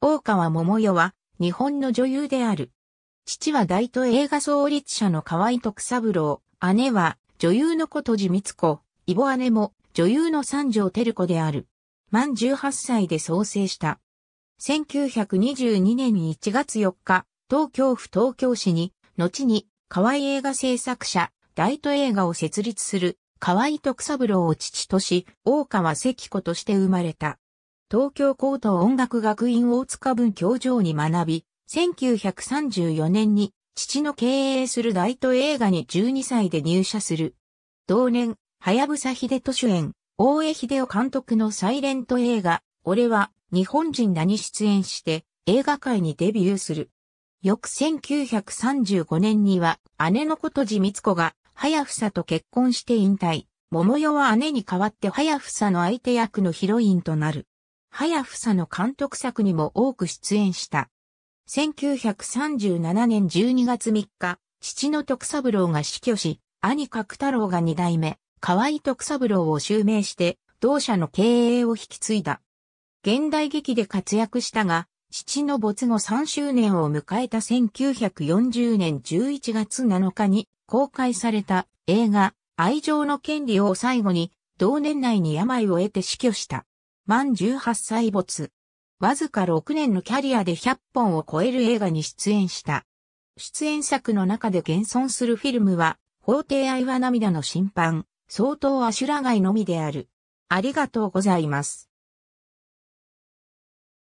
大川桃代は日本の女優である。父は大都映画創立者の河合徳三郎、姉は女優の琴地光子、イボ姉も女優の三条照子である。満18歳で創生した。1922年1月4日、東京府東京市に、後に河合映画制作者、大都映画を設立する河合徳三郎を父とし、大川関子として生まれた。東京高等音楽学院大塚文教場に学び、1934年に父の経営する大都映画に12歳で入社する。同年、はやぶさ秀人主演、大江秀夫監督のサイレント映画、俺は日本人だに出演して映画界にデビューする。翌1935年には姉のことじみつ子が、はやふさと結婚して引退。桃代は姉に代わってはやふさの相手役のヒロインとなる。早房の監督作にも多く出演した。1937年12月3日、父の徳三郎が死去し、兄角太郎が二代目、河合徳三郎を襲名して、同社の経営を引き継いだ。現代劇で活躍したが、父の没後3周年を迎えた1940年11月7日に公開された映画、愛情の権利を最後に、同年内に病を得て死去した。満18歳没。わずか6年のキャリアで100本を超える映画に出演した。出演作の中で現存するフィルムは、法廷愛は涙の審判、相当アシュラ街のみである。ありがとうございます。